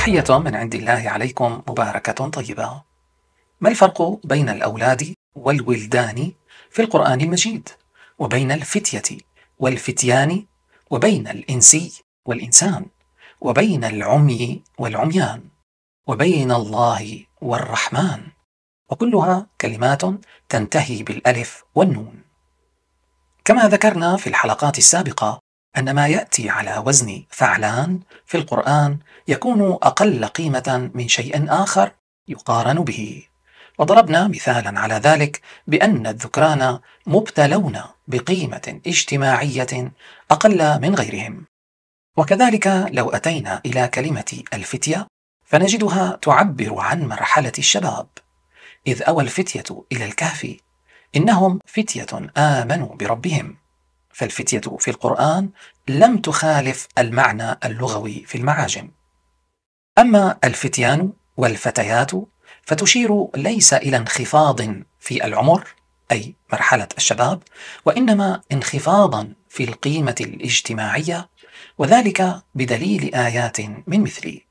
تحية من عند الله عليكم مباركة طيبة. ما الفرق بين الأولاد والولدان في القرآن المجيد؟ وبين الفتية والفتيان؟ وبين الإنسي والإنسان؟ وبين العمي والعميان؟ وبين الله والرحمن؟ وكلها كلمات تنتهي بالألف والنون. كما ذكرنا في الحلقات السابقة أن ما يأتي على وزن فعلان في القرآن يكون أقل قيمة من شيء آخر يقارن به وضربنا مثالا على ذلك بأن الذكران مبتلون بقيمة اجتماعية أقل من غيرهم وكذلك لو أتينا إلى كلمة الفتية فنجدها تعبر عن مرحلة الشباب إذ أوى الفتية إلى الكهف إنهم فتية آمنوا بربهم فالفتية في القرآن لم تخالف المعنى اللغوي في المعاجم. أما الفتيان والفتيات فتشير ليس إلى انخفاض في العمر أي مرحلة الشباب، وإنما انخفاضا في القيمة الاجتماعية وذلك بدليل آيات من مثلي.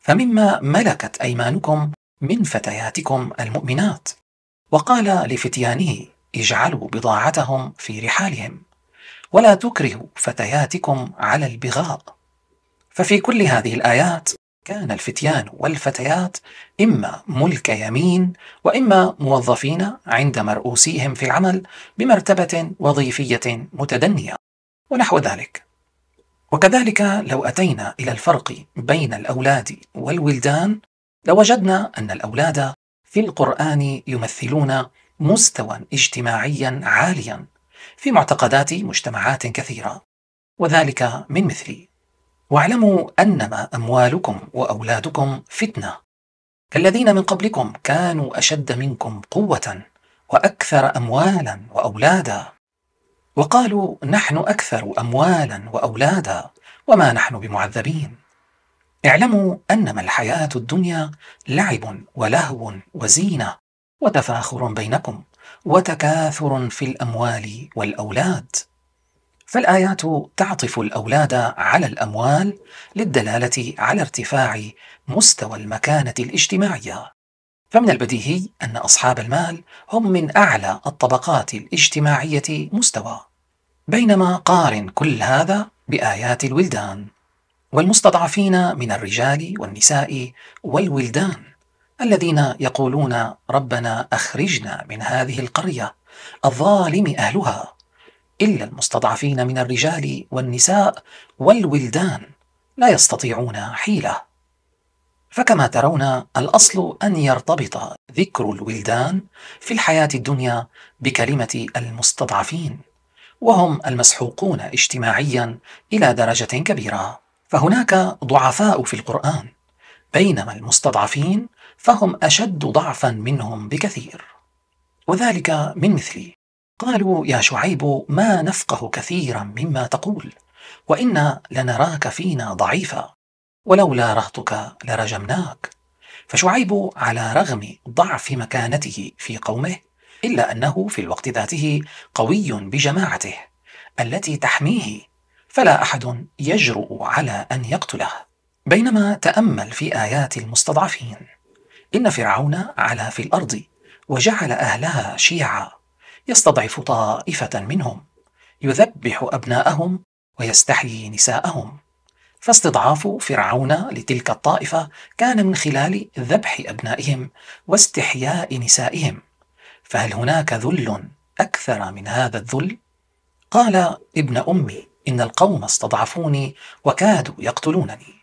فمما ملكت أيمانكم من فتياتكم المؤمنات، وقال لفتيانه: اجعلوا بضاعتهم في رحالهم ولا تكرهوا فتياتكم على البغاء ففي كل هذه الايات كان الفتيان والفتيات اما ملك يمين واما موظفين عند مرؤوسيهم في العمل بمرتبه وظيفيه متدنيه ونحو ذلك وكذلك لو اتينا الى الفرق بين الاولاد والولدان لوجدنا ان الاولاد في القران يمثلون مستوى اجتماعيا عاليا في معتقدات مجتمعات كثيرة وذلك من مثلي واعلموا أنما أموالكم وأولادكم فتنة كالذين من قبلكم كانوا أشد منكم قوة وأكثر أموالا وأولادا وقالوا نحن أكثر أموالا وأولادا وما نحن بمعذبين اعلموا أنما الحياة الدنيا لعب ولهو وزينة وتفاخر بينكم وتكاثر في الاموال والاولاد فالايات تعطف الاولاد على الاموال للدلاله على ارتفاع مستوى المكانه الاجتماعيه فمن البديهي ان اصحاب المال هم من اعلى الطبقات الاجتماعيه مستوى بينما قارن كل هذا بايات الولدان والمستضعفين من الرجال والنساء والولدان الذين يقولون ربنا اخرجنا من هذه القريه الظالم اهلها الا المستضعفين من الرجال والنساء والولدان لا يستطيعون حيله فكما ترون الاصل ان يرتبط ذكر الولدان في الحياه الدنيا بكلمه المستضعفين وهم المسحوقون اجتماعيا الى درجه كبيره فهناك ضعفاء في القران بينما المستضعفين فهم أشد ضعفا منهم بكثير وذلك من مثلي قالوا يا شعيب ما نفقه كثيرا مما تقول وإنا لنراك فينا ضعيفا ولولا رهطك لرجمناك فشعيب على رغم ضعف مكانته في قومه إلا أنه في الوقت ذاته قوي بجماعته التي تحميه فلا أحد يجرؤ على أن يقتله بينما تامل في ايات المستضعفين ان فرعون علا في الارض وجعل اهلها شيعا يستضعف طائفه منهم يذبح ابناءهم ويستحيي نساءهم فاستضعاف فرعون لتلك الطائفه كان من خلال ذبح ابنائهم واستحياء نسائهم فهل هناك ذل اكثر من هذا الذل قال ابن امي ان القوم استضعفوني وكادوا يقتلونني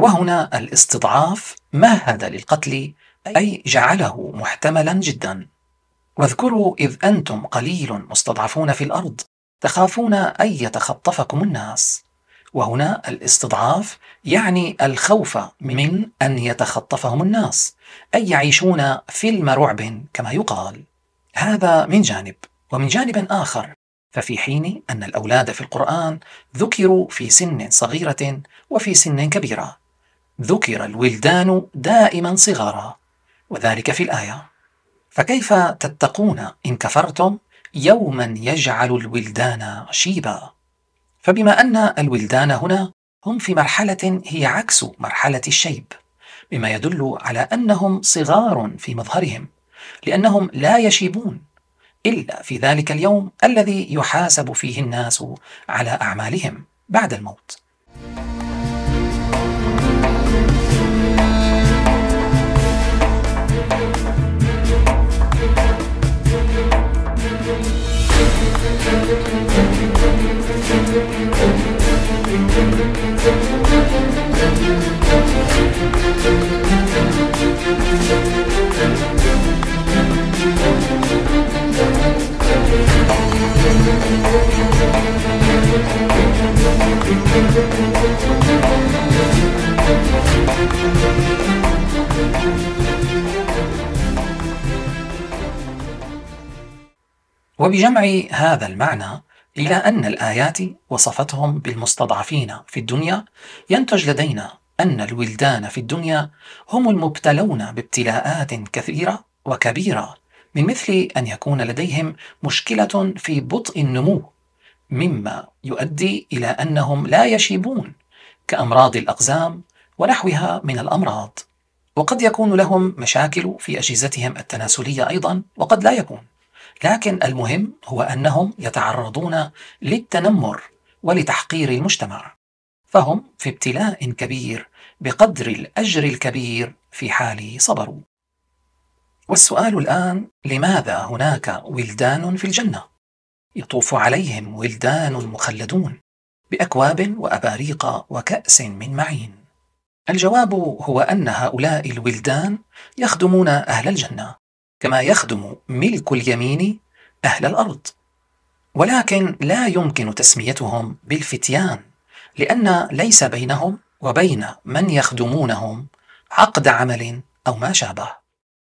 وهنا الاستضعاف مهد للقتل أي جعله محتملا جدا واذكروا إذ أنتم قليل مستضعفون في الأرض تخافون أن يتخطفكم الناس وهنا الاستضعاف يعني الخوف من أن يتخطفهم الناس أي يعيشون فيلم رعب كما يقال هذا من جانب ومن جانب آخر ففي حين أن الأولاد في القرآن ذكروا في سن صغيرة وفي سن كبيرة ذكر الولدان دائما صغارا وذلك في الآية فكيف تتقون إن كفرتم يوما يجعل الولدان شيبا فبما أن الولدان هنا هم في مرحلة هي عكس مرحلة الشيب مما يدل على أنهم صغار في مظهرهم لأنهم لا يشيبون إلا في ذلك اليوم الذي يحاسب فيه الناس على أعمالهم بعد الموت. وبجمع هذا المعنى إلى أن الآيات وصفتهم بالمستضعفين في الدنيا ينتج لدينا أن الولدان في الدنيا هم المبتلون بابتلاءات كثيرة وكبيرة من مثل أن يكون لديهم مشكلة في بطء النمو مما يؤدي إلى أنهم لا يشيبون كأمراض الأقزام ونحوها من الأمراض وقد يكون لهم مشاكل في أجهزتهم التناسلية أيضا وقد لا يكون لكن المهم هو أنهم يتعرضون للتنمر ولتحقير المجتمع فهم في ابتلاء كبير بقدر الأجر الكبير في حال صبروا والسؤال الآن لماذا هناك ولدان في الجنة؟ يطوف عليهم ولدان مخلدون بأكواب وأباريق وكأس من معين الجواب هو أن هؤلاء الولدان يخدمون أهل الجنة كما يخدم ملك اليمين أهل الأرض ولكن لا يمكن تسميتهم بالفتيان لأن ليس بينهم وبين من يخدمونهم عقد عمل أو ما شابه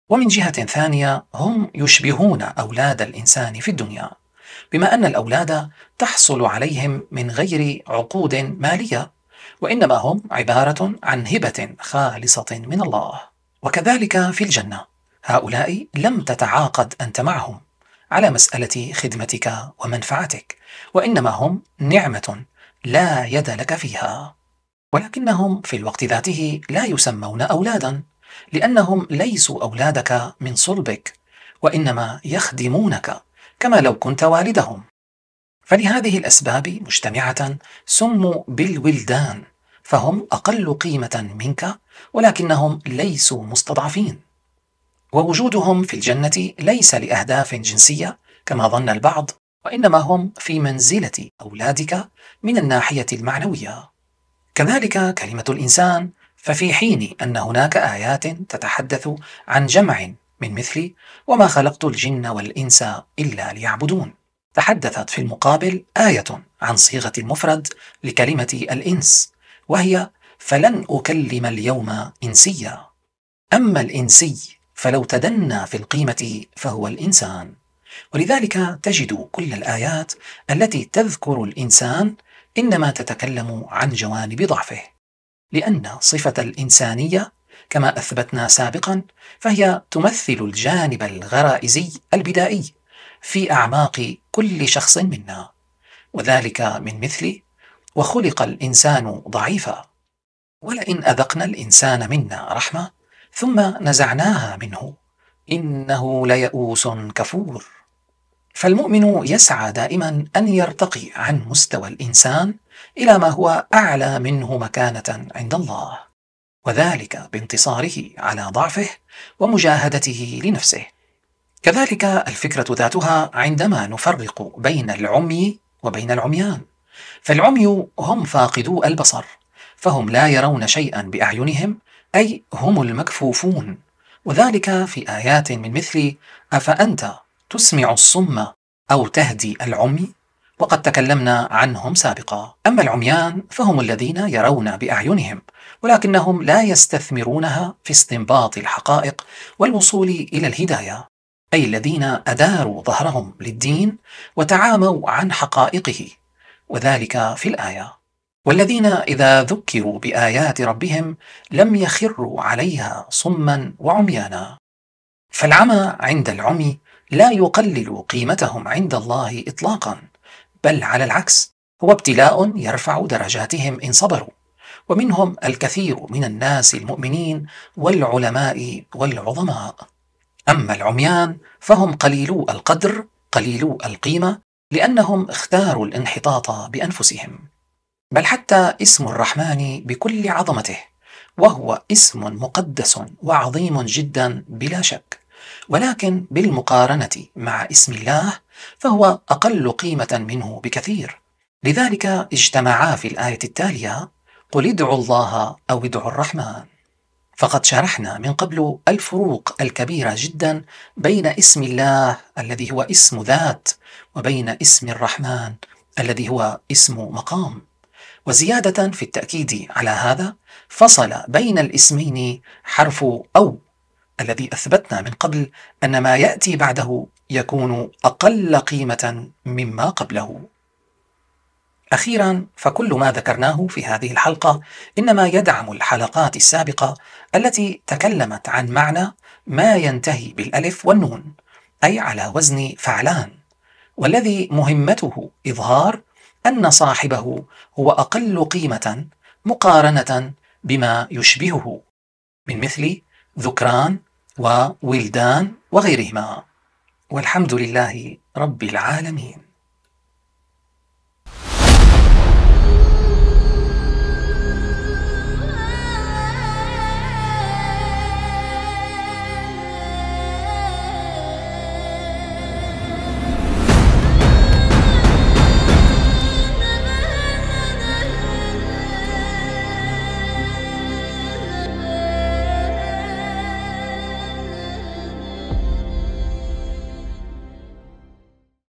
ومن جهة ثانية هم يشبهون أولاد الإنسان في الدنيا بما أن الأولاد تحصل عليهم من غير عقود مالية وإنما هم عبارة عن هبة خالصة من الله وكذلك في الجنة هؤلاء لم تتعاقد أنت معهم على مسألة خدمتك ومنفعتك، وإنما هم نعمة لا يد لك فيها. ولكنهم في الوقت ذاته لا يسمون أولادا، لأنهم ليسوا أولادك من صلبك، وإنما يخدمونك كما لو كنت والدهم. فلهذه الأسباب مجتمعة سموا بالولدان، فهم أقل قيمة منك، ولكنهم ليسوا مستضعفين. ووجودهم في الجنة ليس لأهداف جنسية كما ظن البعض وإنما هم في منزلة أولادك من الناحية المعنوية كذلك كلمة الإنسان ففي حين أن هناك آيات تتحدث عن جمع من مثلي وما خلقت الجن والإنس إلا ليعبدون تحدثت في المقابل آية عن صيغة المفرد لكلمة الإنس وهي فلن أكلم اليوم إنسيا أما الإنسي فلو تدنى في القيمة فهو الإنسان ولذلك تجد كل الآيات التي تذكر الإنسان إنما تتكلم عن جوانب ضعفه لأن صفة الإنسانية كما أثبتنا سابقا فهي تمثل الجانب الغرائزي البدائي في أعماق كل شخص منا وذلك من مثل وخلق الإنسان ضعيفا ولئن أذقنا الإنسان منا رحمة ثم نزعناها منه إنه ليئوس كفور فالمؤمن يسعى دائما أن يرتقي عن مستوى الإنسان إلى ما هو أعلى منه مكانة عند الله وذلك بانتصاره على ضعفه ومجاهدته لنفسه كذلك الفكرة ذاتها عندما نفرق بين العمي وبين العميان فالعمي هم فاقدو البصر فهم لا يرون شيئا بأعينهم أي هم المكفوفون وذلك في آيات من مثل أفأنت تسمع الصم أو تهدي العمي وقد تكلمنا عنهم سابقا أما العميان فهم الذين يرون بأعينهم ولكنهم لا يستثمرونها في استنباط الحقائق والوصول إلى الهداية أي الذين أداروا ظهرهم للدين وتعاموا عن حقائقه وذلك في الآية والذين إذا ذكروا بآيات ربهم لم يخروا عليها صما وعميانا فالعمى عند العمي لا يقلل قيمتهم عند الله إطلاقا بل على العكس هو ابتلاء يرفع درجاتهم إن صبروا ومنهم الكثير من الناس المؤمنين والعلماء والعظماء أما العميان فهم قليلو القدر قليلو القيمة لأنهم اختاروا الانحطاط بأنفسهم بل حتى اسم الرحمن بكل عظمته وهو اسم مقدس وعظيم جدا بلا شك ولكن بالمقارنه مع اسم الله فهو اقل قيمه منه بكثير لذلك اجتمعا في الايه التاليه قل ادعوا الله او ادعوا الرحمن فقد شرحنا من قبل الفروق الكبيره جدا بين اسم الله الذي هو اسم ذات وبين اسم الرحمن الذي هو اسم مقام وزيادة في التأكيد على هذا فصل بين الاسمين حرف أو الذي أثبتنا من قبل أن ما يأتي بعده يكون أقل قيمة مما قبله أخيرا فكل ما ذكرناه في هذه الحلقة إنما يدعم الحلقات السابقة التي تكلمت عن معنى ما ينتهي بالألف والنون أي على وزن فعلان والذي مهمته إظهار أن صاحبه هو أقل قيمة مقارنة بما يشبهه من مثل ذكران وولدان وغيرهما والحمد لله رب العالمين